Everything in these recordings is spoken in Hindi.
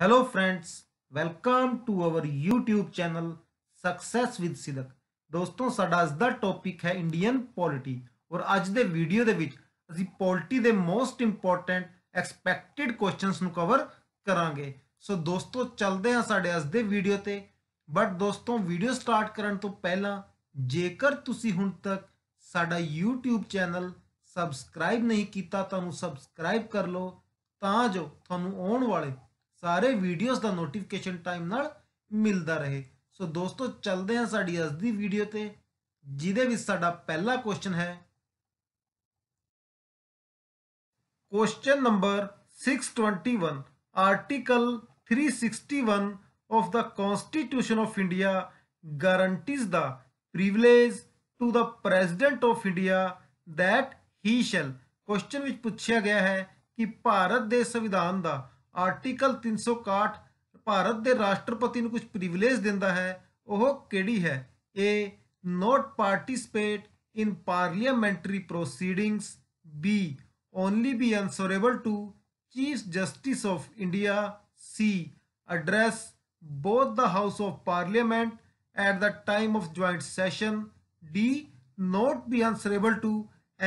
Hello friends, welcome to our YouTube channel Success with Sidak. ਦੋਸਤੋ ਸਾਡਾ ਅੱਜ ਦਾ ਟੌਪਿਕ ਹੈ ਇੰਡੀਅਨ ਪੋਲਿਟੀ ਔਰ ਅੱਜ ਦੇ ਵੀਡੀਓ ਦੇ ਵਿੱਚ ਅਸੀਂ ਪੋਲਿਟੀ ਦੇ ਮੋਸਟ ਇੰਪੋਰਟੈਂਟ ਐਕਸਪੈਕਟਿਡ ਕੁਐਸਚਨਸ ਨੂੰ ਕਵਰ ਕਰਾਂਗੇ ਸੋ ਦੋਸਤੋ ਚੱਲਦੇ ਹਾਂ ਸਾਡੇ ਅੱਜ ਦੇ ਵੀਡੀਓ ਤੇ ਬਟ ਦੋਸਤੋ ਵੀਡੀਓ ਸਟਾਰਟ ਕਰਨ ਤੋਂ ਪਹਿਲਾਂ ਜੇਕਰ ਤੁਸੀਂ ਹੁਣ ਤੱਕ ਸਾਡਾ YouTube ਚੈਨਲ ਸਬਸਕ੍ਰਾਈਬ ਨਹੀਂ ਕੀਤਾ ਤਾਂ ਉਹਨੂੰ ਸਬਸਕ੍ਰਾਈਬ ਕਰ ਲਓ ਤਾਂ ਜੋ ਤੁਹਾਨੂੰ ਆਉਣ ਵਾਲੇ ਸਾਰੇ ਵੀਡੀਓਜ਼ ਦਾ ਨੋਟੀਫਿਕੇਸ਼ਨ ਟਾਈਮ ਨਾਲ ਮਿਲਦਾ ਰਹੇ ਸੋ ਦੋਸਤੋ ਚੱਲਦੇ ਹਾਂ ਸਾਡੀ ਅੱਜ ਦੀ ਵੀਡੀਓ ਤੇ ਜਿਹਦੇ ਵਿੱਚ ਸਾਡਾ ਪਹਿਲਾ ਕੁਐਸਚਨ ਹੈ question number 621 article 361 of the Constitution of India guarantees the privilege to the President of India that he shall question ਵਿੱਚ ਪੁੱਛਿਆ ਗਿਆ ਹੈ ਕਿ ਭਾਰਤ ਦੇ ਸੰਵਿਧਾਨ ਦਾ आर्टिकल तीन सौ काट भारत के राष्ट्रपति कुछ प्रिविलेज दिता है वह कि है A not participate in parliamentary proceedings B only be answerable to chief justice of India C address both the house of parliament at the time of joint session D not be answerable to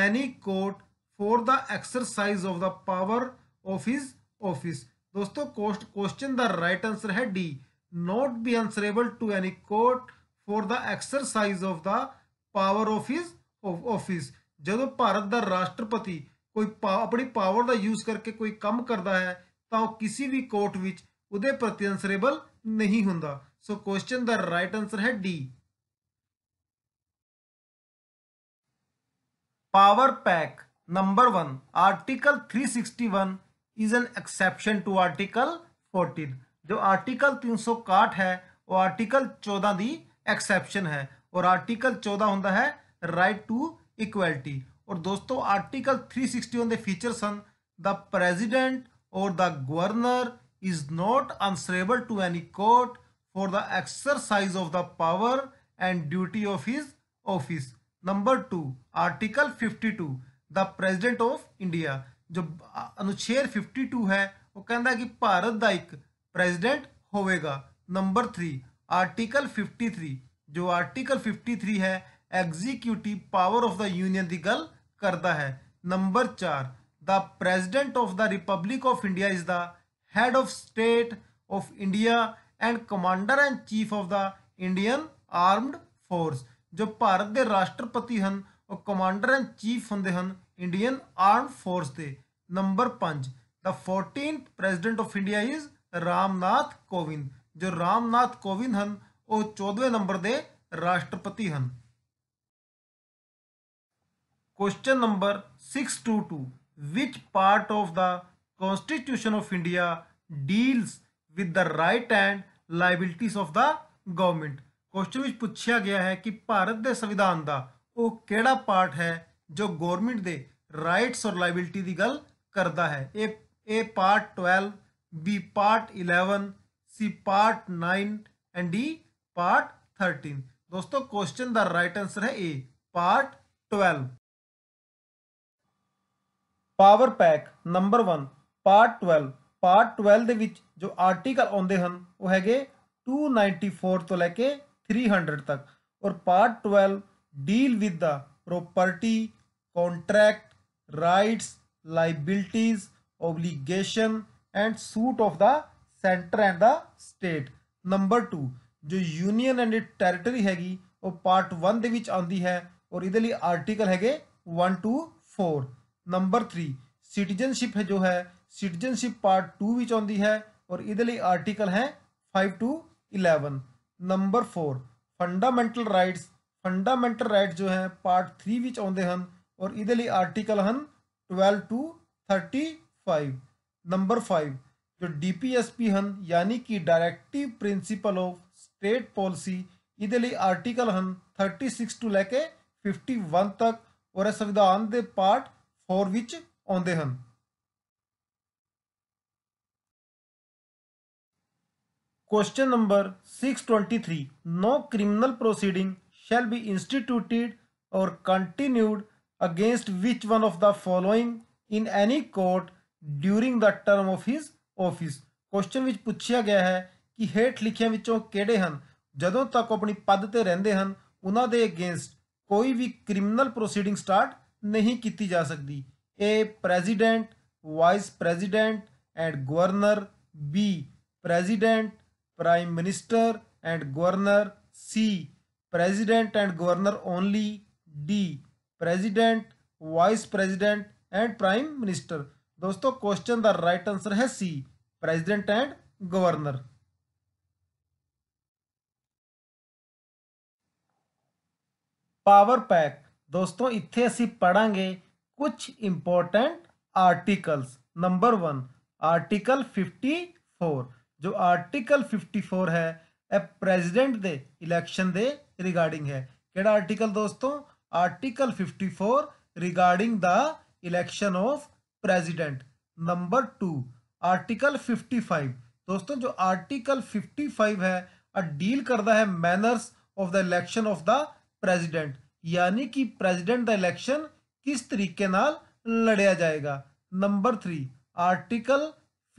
any court for the exercise of the power of his office दोस्तों क्वेश्चन द राइट आंसर है D not be answerable to any court for the exercise of the power of his office ਜਦੋਂ ਭਾਰਤ ਦਾ ਰਾਸ਼ਟਰਪਤੀ ਕੋਈ ਆਪਣੀ ਪਾਵਰ ਦਾ ਯੂਜ਼ ਕਰਕੇ ਕੋਈ ਕੰਮ ਕਰਦਾ ਹੈ ਤਾਂ ਉਹ ਕਿਸੇ ਵੀ ਕੋਰਟ ਵਿੱਚ ਉਹਦੇ ਪ੍ਰਤੀ ਆਨਸਰੇਬਲ ਨਹੀਂ ਹੁੰਦਾ ਸੋ ਕੁਐਸਚਨ ਦਾ ਰਾਈਟ ਆਨਸਰ ਹੈ D power pack number 1 article 361 is an exception to article 14 जो आर्टिकल 361 ਹੈ ਉਹ ਆਰਟੀਕਲ 14 ਦੀ ਐਕਸੈਪਸ਼ਨ ਹੈ ਔਰ ਆਰਟੀਕਲ 14 ਹੁੰਦਾ ਹੈ ਰਾਈਟ ਟੂ ਇਕੁਐਲਿਟੀ ਔਰ ਦੋਸਤੋ ਆਰਟੀਕਲ 361 ਦੇ ਫੀਚਰਸ ਹਨ ਦਾ ਪ੍ਰੈਜ਼ੀਡੈਂਟ ਔਰ the governor is not answerable to any court for the exercise of the power and duty of his office number 2 article 52 the president of India ਜੋ ਅਨੁਛੇਦ 52 ਹੈ ਉਹ ਕਹਿੰਦਾ ਕਿ ਭਾਰਤ ਦਾ ਇੱਕ ਪ੍ਰੈਜ਼ੀਡੈਂਟ ਹੋਵੇਗਾ ਨੰਬਰ 3 ਆਰਟੀਕਲ 53 ਜੋ ਆਰਟੀਕਲ 53 ਹੈ executive power of the union ਦੀ ਗੱਲ ਕਰਦਾ ਹੈ number 4 the president of the republic of India is the head of state of India and commander and chief of the Indian armed force ਜੋ ਭਾਰਤ ਦੇ ਰਾਸ਼ਟਰਪਤੀ ਹਨ ਉਹ ਕਮਾਂਡਰ ਐਂਡ ਚੀਫ ਹੁੰਦੇ ਹਨ ਇੰਡੀਅਨ ਆਰਮਡ ਫੋਰਸ ਦੇ number 5 the 14th president of India is Ramnath Kovind ਜੋ ਰਾਮਨਾਥ ਕੋਵਿੰਦ ਹਨ ਉਹ 14ਵੇਂ ਨੰਬਰ ਦੇ ਰਾਸ਼ਟਰਪਤੀ ਹਨ question number 622 which part of the constitution of India deals with the right and liabilities of the government question ਵਿੱਚ ਪੁੱਛਿਆ ਗਿਆ ਹੈ ਕਿ ਭਾਰਤ ਦੇ ਸੰਵਿਧਾਨ ਦਾ ਉਹ ਕਿਹੜਾ ਪਾਰਟ ਹੈ ਜੋ ਗਵਰਨਮੈਂਟ ਦੇ ਰਾਈਟਸ ਔਰ ਲਾਇਬਿਲਟੀ ਦੀ ਗੱਲ करता है A A part twelve B part eleven C part nine and D part thirteen दोस्तों क्वेश्चन द राइट आंसर है A part twelve power pack number one part twelve part twelve जो आर्टिकल आते हैं वह है टू नाइनटी फोर तो लैके थ्री हंड्रड तक और part twelve deal with the property contract rights liabilities obligation and suit of the center and the state number 2 ਜੋ ਯੂਨੀਅਨ ਐਂਡ ਟੈਰੀਟਰੀ ਹੈਗੀ ਉਹ ਪਾਰਟ 1 ਦੇ ਵਿੱਚ ਆਉਂਦੀ ਹੈ ਔਰ ਇਹਦੇ ਲਈ ਆਰਟੀਕਲ ਹੈਗੇ 1 2 4 ਨੰਬਰ 3 ਸਿਟੀਜ਼ਨਸ਼ਿਪ ਹੈ ਜੋ ਹੈ ਸਿਟੀਜ਼ਨਸ਼ਿਪ ਪਾਰਟ 2 ਵਿੱਚ ਆਉਂਦੀ ਹੈ ਔਰ ਇਹਦੇ ਲਈ ਆਰਟੀਕਲ ਹੈ 5 to 11 number 4 fundamental rights fundamental right ਜੋ ਹੈ ਪਾਰਟ 3 ਵਿੱਚ ਆਉਂਦੇ ਹਨ ਔਰ ਇਹਦੇ ਲਈ ਆਰਟੀਕਲ ਹਨ twelve to thirty five number five जो डी पी एस पी हैं यानी कि directive principle of state policy ये आर्टिकल हैं थर्टी सिक्स टू लैके फिफ्टी वन तक और संविधान के पार्ट फोर विच आते हैं question number six twenty three no criminal proceeding shall be instituted or continued against which one of the following in any court during the term of his office question ਵਿੱਚ ਪੁੱਛਿਆ ਗਿਆ ਹੈ ਕਿ ਹੇਠ ਲਿਖਿਆਂ ਵਿੱਚੋਂ ਕਿਹੜੇ ਹਨ ਜਦੋਂ ਤੱਕ ਆਪਣੀ ਪਦ ਤੇ ਰਹਿੰਦੇ ਹਨ ਉਹਨਾਂ ਦੇ ਅਗੇਂਸਟ ਕੋਈ ਵੀ ਕ੍ਰਿਮੀਨਲ ਪ੍ਰੋਸੀਡਿੰਗ ਸਟਾਰਟ ਨਹੀਂ ਕੀਤੀ ਜਾ ਸਕਦੀ A president vice president and governor B president prime minister and governor C president and governor only D president vice president and prime minister दोस्तों क्वेश्चन द राइट आंसर है C president and governor power pack दोस्तों इतने असी पढ़ा कुछ important articles number one article fifty four जो आर्टिकल फिफ्टी फोर है प्रेसिडेंट दे इलेक्शन दे रिगार्डिंग है कि आर्टिकल दोस्तों four 54 the election of president number two article fifty 55 दोस्तों जो आर्टिकल 55 है डील करता है manners of the election of the president यानी कि प्रेसिडेंट द इलेक्शन किस तरीके नाल लड़िया जाएगा नंबर थ्री आर्टिकल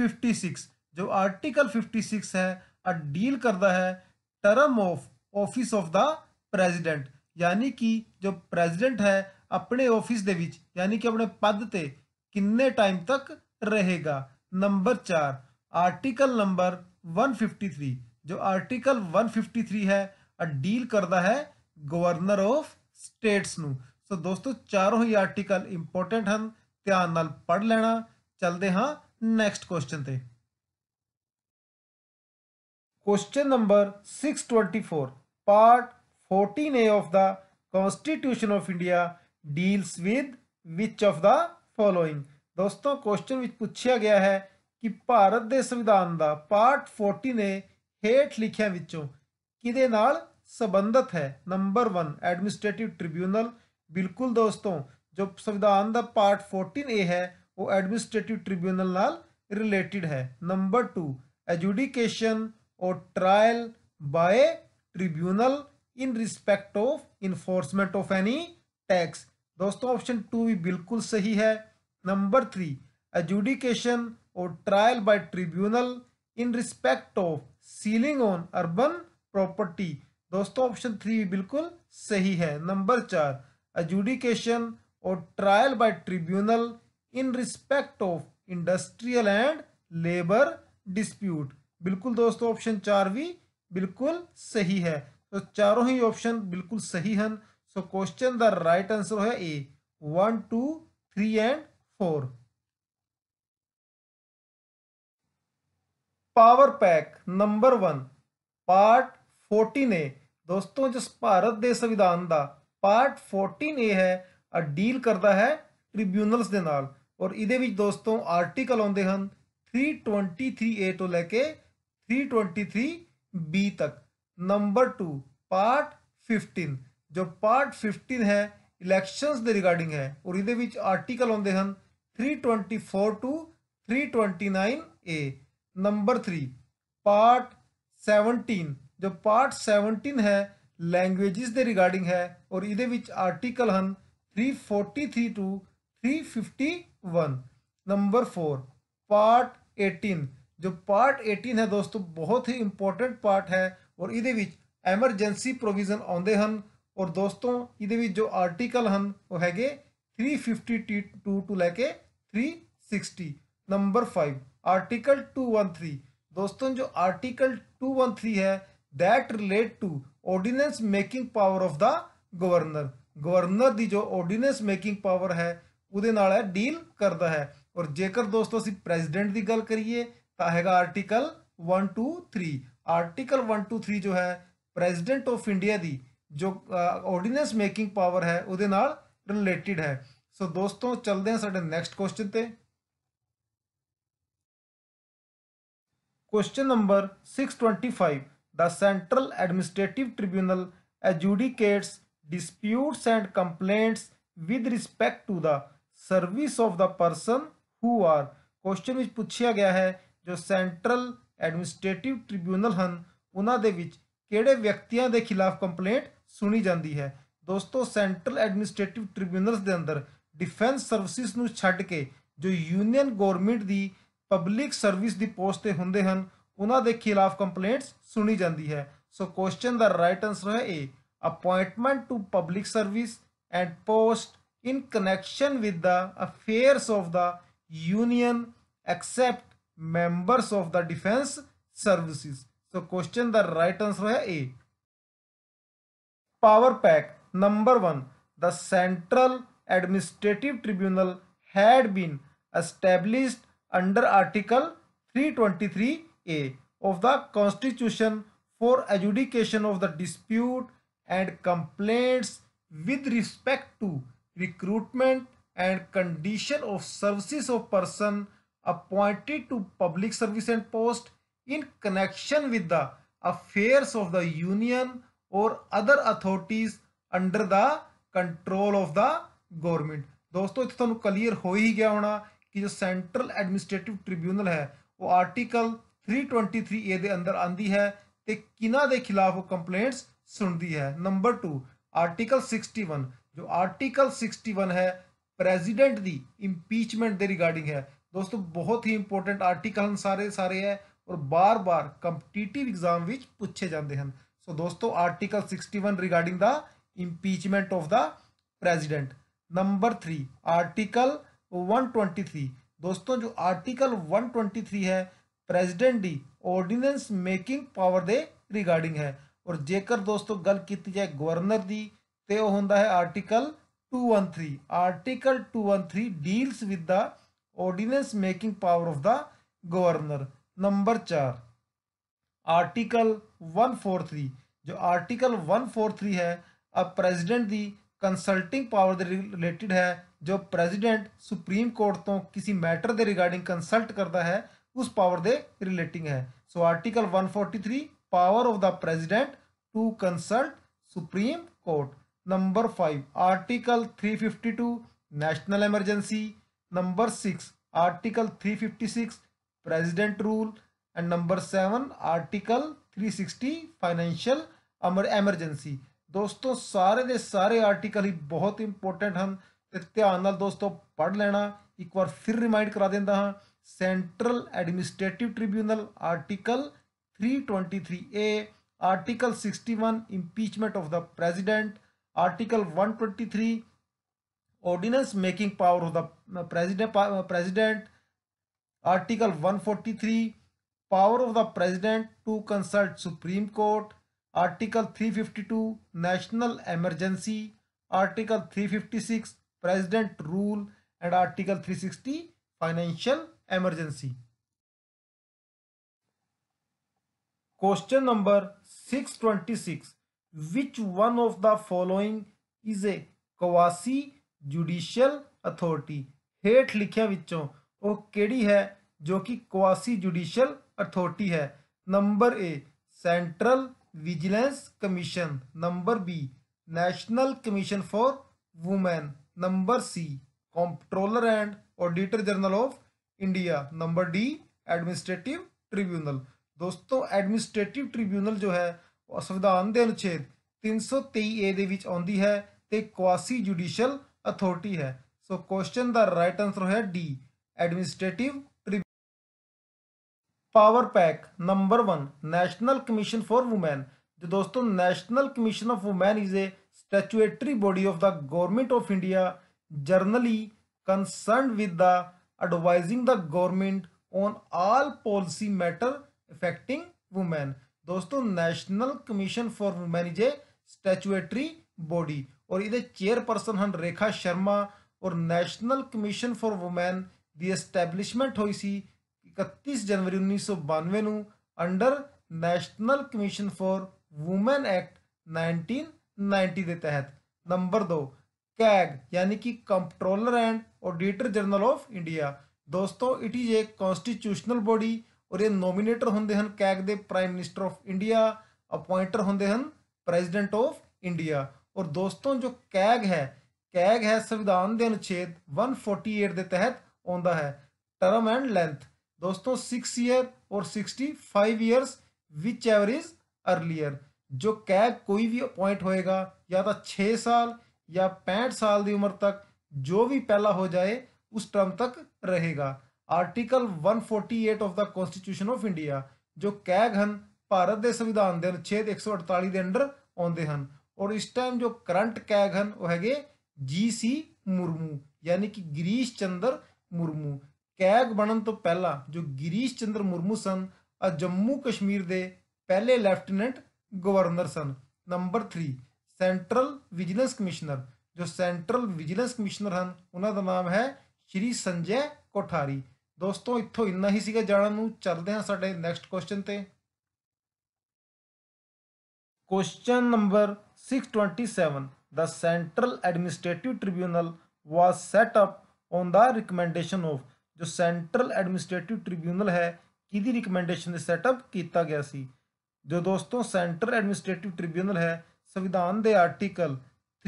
56 जो आर्टिकल 56 है डील करता है term of office of the president ਯਾਨੀ ਕਿ ਜੋ ਪ੍ਰੈਜ਼ੀਡੈਂਟ ਹੈ ਆਪਣੇ ਆਫਿਸ ਦੇ ਵਿੱਚ ਯਾਨੀ ਕਿ ਆਪਣੇ ਪਦ ਤੇ ਕਿੰਨੇ ਟਾਈਮ ਤੱਕ ਰਹੇਗਾ ਨੰਬਰ 4 ਆਰਟੀਕਲ ਨੰਬਰ 153 ਜੋ ਆਰਟੀਕਲ 153 ਹੈ ਡੀਲ ਕਰਦਾ ਹੈ ਗਵਰਨਰ ਆਫ ਸਟੇਟਸ ਨੂੰ ਸੋ ਦੋਸਤੋ ਚਾਰੋਂ ਹੀ ਆਰਟੀਕਲ ਇੰਪੋਰਟੈਂਟ ਹਨ ਧਿਆਨ ਨਾਲ ਪੜ ਲੈਣਾ ਚਲਦੇ ਹਾਂ ਨੈਕਸਟ ਕੁਐਸਚਨ ਤੇ question number 624 part 14A of the Constitution of India deals with which of the following ਦੋਸਤੋ ਕੁਐਸਚਨ ਵਿੱਚ ਪੁੱਛਿਆ ਗਿਆ ਹੈ ਕਿ ਭਾਰਤ ਦੇ ਸੰਵਿਧਾਨ ਦਾ ਪਾਰਟ 14A ਹੇਠ ਲਿਖਿਆਂ ਵਿੱਚੋਂ ਕਿਹਦੇ ਨਾਲ ਸੰਬੰਧਿਤ ਹੈ ਨੰਬਰ 1 ਐਡਮਿਨਿਸਟ੍ਰੇਟਿਵ ਟ੍ਰਿਬਿਊਨਲ ਬਿਲਕੁਲ ਦੋਸਤੋ ਜੋ ਸੰਵਿਧਾਨ ਦਾ ਪਾਰਟ 14A ਹੈ ਉਹ ਐਡਮਿਨਿਸਟ੍ਰੇਟਿਵ ਟ੍ਰਿਬਿਊਨਲ ਨਾਲ ਰਿਲੇਟਡ ਹੈ number 2 adjudication or trial by tribunal in respect of enforcement of any tax दोस्तों ऑप्शन टू भी बिल्कुल सही है number three adjudication or trial by tribunal in respect of ceiling on urban property दोस्तों ऑप्शन थ्री भी बिल्कुल सही है नंबर चार adjudication or trial by tribunal in respect of industrial and labour dispute बिल्कुल दोस्तों ऑप्शन चार भी बिल्कुल सही है तो चारों ही ऑप्शन बिल्कुल सही हैं so question the right answer है A one two three and four power pack number one part fourteen A दोस्तों जिस भारत के संविधान का पार्ट फोर्टीन ए है डील करता है ट्रिब्यूनल्स के नाल और ये दोस्तों आर्टिकल आते हैं थ्री ट्वेंटी थ्री ए तो लैके थ्री ट्वेंटी थ्री बी तक नंबर टू पार्ट फिफ्टीन जो पार्ट फिफ्टीन है इलेक्शन दे रिगार्डिंग है और ये आर्टिकल आते हैं three twenty four to three twenty nine A number three part seventeen जो पार्ट सैवनटीन है लैंग्वेजिज के रिगार्डिंग है और ये आर्टिकल हैं three forty three to three fifty one number four part eighteen जो पार्ट एटीन है दोस्तों बहुत ही इंपॉर्टेंट पार्ट है ਔਰ ਇਹਦੇ ਵਿੱਚ ਐਮਰਜੈਂਸੀ ਪ੍ਰੋਵੀਜ਼ਨ ਆਉਂਦੇ ਹਨ ਔਰ ਦੋਸਤੋ ਇਹਦੇ ਵਿੱਚ ਜੋ ਆਰਟੀਕਲ ਹਨ ਉਹ ਹੈਗੇ 352 ਤੋਂ ਲੈ ਕੇ 360 ਨੰਬਰ 5 ਆਰਟੀਕਲ 213 ਦੋਸਤੋ ਜੋ ਆਰਟੀਕਲ 213 ਹੈ that relate to ordinance making power of the governor governor ਦੀ ਜੋ ਆਰਡੀਨੈਂਸ ਮੇਕਿੰਗ ਪਾਵਰ ਹੈ ਉਹਦੇ ਨਾਲ ਹੈ ਡੀਲ ਕਰਦਾ ਹੈ ਔਰ ਜੇਕਰ ਦੋਸਤੋ ਅਸੀਂ ਪ੍ਰੈਜ਼ੀਡੈਂਟ ਦੀ ਗੱਲ ਕਰੀਏ ਤਾਂ ਹੈਗਾ article 123 article one two three जो है प्रेजिडेंट ऑफ इंडिया की जो ऑर्डिनेंस मेकिंग पावर है वो रिलेटिड है सो दोस्तों चलते हैं साढ़े नैक्सट क्वेश्चन पर question number five the central administrative tribunal adjudicates disputes and complaints with respect to the service of the person who are question पूछा गया है जो सेंट्रल ਐਡਮਿਨਿਸਟ੍ਰੇਟਿਵ ਟ੍ਰਿਬਿਊਨਲ ਹਨ ਉਹਨਾਂ ਦੇ ਵਿੱਚ ਕਿਹੜੇ ਵਿਅਕਤੀਆਂ ਦੇ ਖਿਲਾਫ ਕੰਪਲੇਂਟ ਸੁਣੀ ਜਾਂਦੀ ਹੈ ਦੋਸਤੋ ਸੈਂਟਰਲ ਐਡਮਿਨਿਸਟ੍ਰੇਟਿਵ ਟ੍ਰਿਬਿਊਨਲਸ ਦੇ ਅੰਦਰ ਡਿਫੈਂਸ ਸਰਵਿਸਿਜ਼ ਨੂੰ ਛੱਡ ਕੇ ਜੋ ਯੂਨੀਅਨ ਗਵਰਨਮੈਂਟ ਦੀ ਪਬਲਿਕ ਸਰਵਿਸ ਦੀ ਪੋਸਟ ਤੇ ਹੁੰਦੇ ਹਨ ਉਹਨਾਂ ਦੇ ਖਿਲਾਫ ਕੰਪਲੇਂਟਸ ਸੁਣੀ ਜਾਂਦੀ ਹੈ ਸੋ ਕੁਐਸਚਨ ਦਾ ਰਾਈਟ ਆਨਸਰ ਹੈ A appointment to public service and post in connection with the affairs of the union except members of the defense services so question the right answer A. power pack number 1 the central administrative tribunal had been established under article 323a of the constitution for adjudication of the dispute and complaints with respect to recruitment and condition of services of person appointed to public service and post in connection with the affairs of the union or other authorities under the control of the government ਦੋਸਤੋ ਇੱਥੇ ਤੁਹਾਨੂੰ ਕਲੀਅਰ ਹੋ ਹੀ ਗਿਆ ਹੋਣਾ ਕਿ ਜੋ ਸੈਂਟਰਲ ਐਡਮਿਨਿਸਟ੍ਰੇਟਿਵ ਟ੍ਰਿਬਿਊਨਲ ਹੈ ਉਹ ਆਰਟੀਕਲ 323A ਦੇ ਅੰਦਰ ਆਂਦੀ ਹੈ ਤੇ ਕਿਨਾਂ ਦੇ ਖਿਲਾਫ ਉਹ ਕੰਪਲੇਂਟਸ ਸੁਣਦੀ ਹੈ ਨੰਬਰ 2 ਆਰਟੀਕਲ 61 ਜੋ ਆਰਟੀਕਲ 61 ਹੈ ਪ੍ਰੈਜ਼ੀਡੈਂਟ ਦੀ ਇੰਪੀਚਮੈਂਟ ਦੇ ਰਿਗਾਰਡਿੰਗ ਹੈ दोस्तों बहुत ही इंपोर्टेंट आर्टिकल सारे सारे है और बार बार कंपटीटिव एग्जाम पूछे जाते हैं सो दोस्तों article sixty one regarding the impeachment of the president number three article one twenty three दोस्तों जो आर्टिकल वन ट्वेंटी थ्री है प्रेजिडेंट डी ऑर्डिनेंस मेकिंग पावर दे रिगार्डिंग है और जेकर दोस्तों गल की जाए गवर्नर की तो होंगे है article two one three article two one three deals with the ordinance making power of the governor number चार आर्टिकल थ्री जो आर्टिकल वन फोर थ्री है अब प्रेसिडेंट की कंसल्टिंग पावर रिलेटेड है जो प्रेसिडेंट सुप्रीम कोर्ट तो किसी मैटर दे रिगार्डिंग कंसल्ट करता है उस पावर के रिलेटिंग है so article one forty three power of the president to consult supreme court number five article three fifty two national emergency number six article number 6 article 356 president rule and number 7 article 360 financial emergency दोस्तों सारे के सारे आर्टिकल ही बहुत इंपोर्टेंट हैं तो ध्यान दोस्तों पढ़ लेना एक बार फिर रिमाइंड करा देता हाँ central administrative tribunal article three twenty three A article sixty one impeachment of the president article one twenty three ordinance making power of the uh, president uh, president article 143 power of the president to consult supreme court article 352 national emergency article 356 president rule and article 360 financial emergency question number 626 which one of the following is a quasi judicial authority ਹੇਠ ਲਿਖਿਆਂ ਵਿੱਚੋਂ ਉਹ ਕਿਹੜੀ ਹੈ ਜੋ ਕਿ ਕੁਆਸੀ ਜੁਡੀਸ਼ੀਅਲ ਅਥਾਰਟੀ ਹੈ number A central vigilance commission number B national commission for women number C comptroller and auditor general of India number D administrative tribunal ਦੋਸਤੋ ਐਡਮਿਨਿਸਟ੍ਰੇਟਿਵ ਟ੍ਰਿਬਿਊਨਲ ਜੋ ਹੈ ਉਹ ਸੰਵਿਧਾਨ ਦੇ ਅਨੁਛੇਦ 323 ਏ ਦੇ ਵਿੱਚ ਆਉਂਦੀ ਹੈ ਤੇ ਕੁਆਸੀ ਜੁਡੀਸ਼ੀਅਲ अथॉरिटी है so question the right answer है D administrative power pack number one national commission for women जो दोस्तों national commission of women is a statutory body of the government of India generally concern with the advising the government on all policy matter affecting women दोस्तों national commission for women is a statutory body और ये चेयरपर्सन हैं रेखा शर्मा और national commission for women the establishment हुई सी इकतीस जनवरी उन्नीस सौ बानवे under national commission for women act nineteen ninety के तहत नंबर दो कैग यानी कि comptroller and auditor general of India दोस्तों it is a constitutional body और ये नोमीनेटर होंगे कैग के prime minister of India appointer होंगे प्रेजिडेंट ऑफ इंडिया और दोस्तों जो कैग है कैग है संविधान के अनुच्छेद 148 तहत आता है टर्म एंड लेंथ दोस्तों सिक्स ईयर और sixty five years which ever is earlier जो कैग कोई भी अपॉइंट होएगा या तो छः साल या पैंठ साल की उम्र तक जो भी पहला हो जाए उस टर्म तक रहेगा article 148 of the constitution of India जो कैग हैं भारत के संविधान के अनुच्छेद एक सौ के अंडर आते हैं ਔਰ ਇਸ ਟਾਈਮ ਜੋ ਕਰੰਟ ਕੈਗ ਹਨ ਉਹ ਹੈਗੇ ਜੀ ਸੀ ਮੁਰਮੂ ਯਾਨੀ ਕਿ ਗਿਰੀਸ਼ ਚੰਦਰ ਮੁਰਮੂ ਕੈਗ ਬਣਨ ਤੋਂ ਪਹਿਲਾਂ ਜੋ ਗਿਰੀਸ਼ ਚੰਦਰ ਮੁਰਮੂ ਸਨ ਆ ਜੰਮੂ ਕਸ਼ਮੀਰ ਦੇ ਪਹਿਲੇ ਲੈਫਟੀਨੈਂਟ ਗਵਰਨਰ ਸਨ ਨੰਬਰ 3 ਸੈਂਟਰਲ ਵਿਜੀਲੈਂਸ ਕਮਿਸ਼ਨਰ ਜੋ ਸੈਂਟਰਲ ਵਿਜੀਲੈਂਸ ਕਮਿਸ਼ਨਰ ਹਨ ਉਹਨਾਂ ਦਾ ਨਾਮ ਹੈ ਸ਼੍ਰੀ ਸੰਜੈ ਕੋਠਾਰੀ ਦੋਸਤੋ ਇੱਥੋਂ ਇੰਨਾ ਹੀ ਸੀਗਾ ਜਾਣਨ ਨੂੰ ਚੱਲਦੇ ਹਾਂ ਸਾਡੇ ਨੈਕਸਟ ਕੁਐਸਚਨ ਤੇ question number 627, the Central Administrative Tribunal was set up on the recommendation of जो सेंट्रल एडमिनिस्ट्रेटिव ट्रिब्यूनल है कि रिकमेंडेशन सैटअप किया गया सी जो दोस्तों सेंट्रल एडमिनिस्ट्रेटिव ट्रिब्यूनल है ਸੰਵਿਧਾਨ ਦੇ ਆਰਟੀਕਲ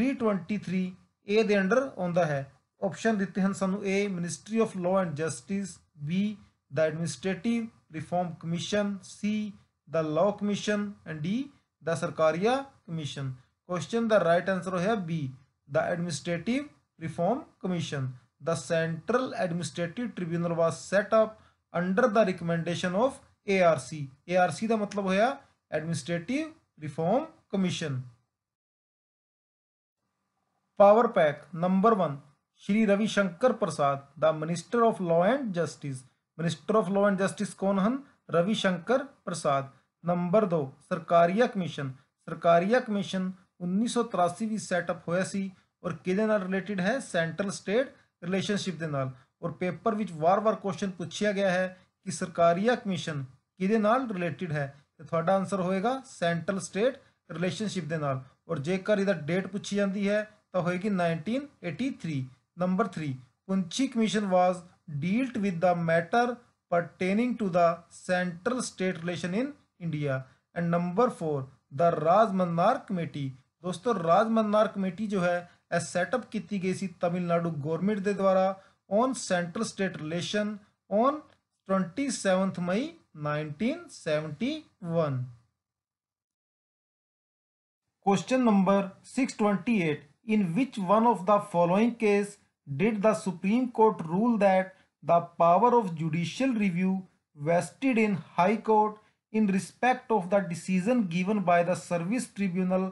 323 ਏ ਦੇ ਅੰਡਰ ਆਉਂਦਾ ਹੈ ਆਪਸ਼ਨ ਦਿੱਤੇ ਹਨ ਸਾਨੂੰ A ministry of law and justice B the administrative reform commission C the law commission and D the Sarkaria commission question the right answer हो B the administrative reform commission the central administrative tribunal was set up under the recommendation of A R C A R C का मतलब होया administrative reform commission power pack number one Shri Ravishankar Prasad the minister of law and justice minister of law and justice कौन हैं रविशंकर प्रसाद नंबर दो सरकारिया कमीशन सरकारिया कमीशन उन्नीस सौ तिरासी भी सैटअप होया और कि रिलेटिड है सेंट्रल स्टेट रिलेशनशिप के नाल और पेपर में वार बार क्वेश्चन पूछा गया है कि सरकारिया कमीशन कि रिलेटिड है तो थोड़ा आंसर होएगा सेंट्रल स्टेट रिलेशनशिप के नाल और जेकर यदा डेट पूछी जाती है तो होएगी nineteen eighty three number three Punchhi commission was dealt with the matter pertaining to the central state relation in India and number four the Raj Rajamannar committee दोस्तों राज मंदार कमेटी जो है यह सैटअप की गई सी तमिलनाडु गौरमेंट के द्वारा on central state relation on twenty seventh May nineteen seventy one question number six twenty eight in which one of the following case did the supreme court rule that the power of judicial review vested in high court in respect of the decision given by the service tribunal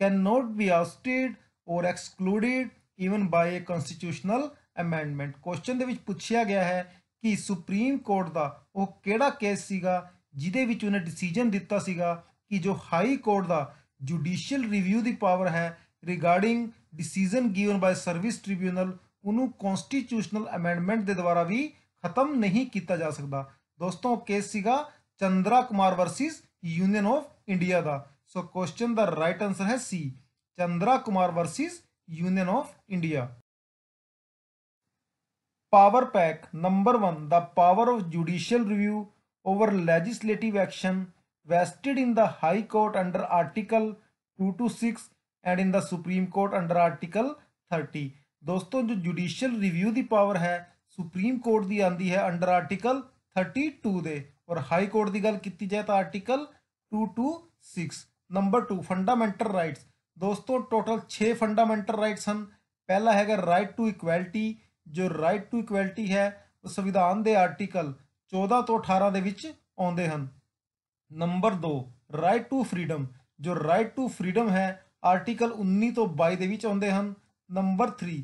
cannot be ousted or excluded even by a constitutional amendment question ਦੇ ਵਿੱਚ ਪੁੱਛਿਆ ਗਿਆ ਹੈ ਕਿ ਸੁਪਰੀਮ ਕੋਰਟ ਦਾ ਉਹ ਕਿਹੜਾ ਕੇਸ ਸੀਗਾ ਜਿਹਦੇ ਵਿੱਚ ਉਹਨੇ ਡਿਸੀਜਨ ਦਿੱਤਾ ਸੀਗਾ ਕਿ ਜੋ ਹਾਈ ਕੋਰਟ ਦਾ ਜੁਡੀਸ਼ੀਅਲ ਰਿਵਿਊ ਦੀ ਪਾਵਰ ਹੈ regarding decision given by service tribunal ਉਹਨੂੰ ਕਨਸਟੀਟਿਊਸ਼ਨਲ ਅਮੈਂਡਮੈਂਟ ਦੇ ਦੁਆਰਾ ਵੀ ਖਤਮ ਨਹੀਂ ਕੀਤਾ ਜਾ ਸਕਦਾ ਦੋਸਤੋ ਕੇਸ ਸੀਗਾ Chandra Kumar versus union of India ਦਾ so question the right answer है C Chandra Kumar versus union of India power pack number one the power of judicial review action vested in the high court under article two two six and in the supreme court under article thirty दोस्तों जो जुडिशियल रिव्यू की पावर है सुप्रीम कोर्ट की आती है अंडर आर्टिकल टू दे और हाई कोर्ट की गल की जाए तो article six number 2 fundamental rights ਦੋਸਤੋ ਟੋਟਲ 6 ਫੰਡਾਮੈਂਟਲ ਰਾਈਟਸ ਹਨ ਪਹਿਲਾ ਹੈਗਾ ਰਾਈਟ ਟੂ ਇਕੁਐਲਿਟੀ ਜੋ ਰਾਈਟ ਟੂ ਇਕੁਐਲਿਟੀ ਹੈ ਉਹ ਸੰਵਿਧਾਨ ਦੇ ਆਰਟੀਕਲ 14 ਤੋਂ 18 ਦੇ ਵਿੱਚ ਆਉਂਦੇ ਹਨ ਨੰਬਰ 2 ਰਾਈਟ ਟੂ ਫਰੀडम ਜੋ ਰਾਈਟ ਟੂ ਫਰੀडम ਹੈ ਆਰਟੀਕਲ 19 ਤੋਂ 22 ਦੇ ਵਿੱਚ ਆਉਂਦੇ ਹਨ ਨੰਬਰ 3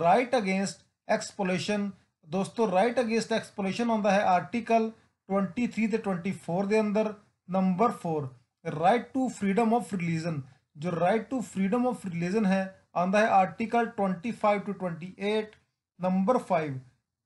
ਰਾਈਟ ਅਗੇਂਸਟ ਐਕਸਪੋਲੇਸ਼ਨ ਦੋਸਤੋ ਰਾਈਟ ਅਗੇਂਸਟ ਐਕਸਪੋਲੇਸ਼ਨ ਆਉਂਦਾ ਹੈ ਆਰਟੀਕਲ 23 ਤੇ 24 ਦੇ ਅੰਦਰ number 4 right to freedom of religion जो right to freedom of religion है आंदा है article twenty five to twenty eight number five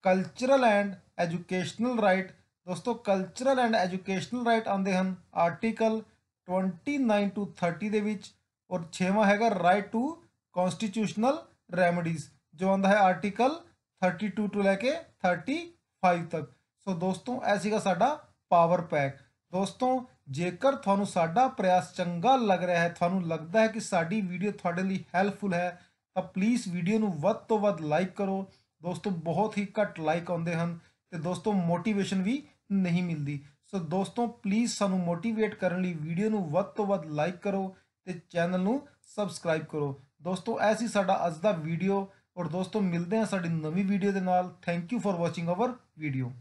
cultural and educational right दोस्तों कल्चरल एंड एजुकेशनल राइट आते हैं आर्टिकल नाइन टू थर्टी दे विच और छेवा हैगा राइट टू कॉन्स्टिट्यूशनल रेमडीज जो आता है आर्टिकल थर्टी टू टू लैके थर्टी फाइव तक सो दोस्तों ऐसी का साडा पावर पैक दोस्तों ਜੇਕਰ ਤੁਹਾਨੂੰ ਸਾਡਾ ਪ੍ਰਯਾਸ ਚੰਗਾ ਲੱਗ ਰਿਹਾ ਹੈ ਤੁਹਾਨੂੰ ਲੱਗਦਾ ਹੈ ਕਿ ਸਾਡੀ ਵੀਡੀਓ ਤੁਹਾਡੇ ਲਈ ਹੈਲਪਫੁਲ ਹੈ ਤਾਂ ਪਲੀਜ਼ ਵੀਡੀਓ ਨੂੰ ਵੱਧ ਤੋਂ ਵੱਧ ਲਾਈਕ ਕਰੋ ਦੋਸਤੋ ਬਹੁਤ ਹੀ ਘੱਟ ਲਾਈਕ ਆਉਂਦੇ ਹਨ ਤੇ ਦੋਸਤੋ ਮੋਟੀਵੇਸ਼ਨ ਵੀ ਨਹੀਂ ਮਿਲਦੀ ਸੋ ਦੋਸਤੋ ਪਲੀਜ਼ ਸਾਨੂੰ ਮੋਟੀਵੇਟ ਕਰਨ ਲਈ ਵੀਡੀਓ ਨੂੰ ਵੱਧ ਤੋਂ ਵੱਧ ਲਾਈਕ ਕਰੋ ਤੇ ਚੈਨਲ ਨੂੰ ਸਬਸਕ੍ਰਾਈਬ ਕਰੋ ਦੋਸਤੋ ਐਸੀ ਸਾਡਾ ਅੱਜ ਦਾ ਵੀਡੀਓ ਔਰ ਦੋਸਤੋ ਮਿਲਦੇ ਹਾਂ ਸਾਡੀ ਨਵੀਂ ਵੀਡੀਓ ਦੇ ਨਾਲ thank you for watching our video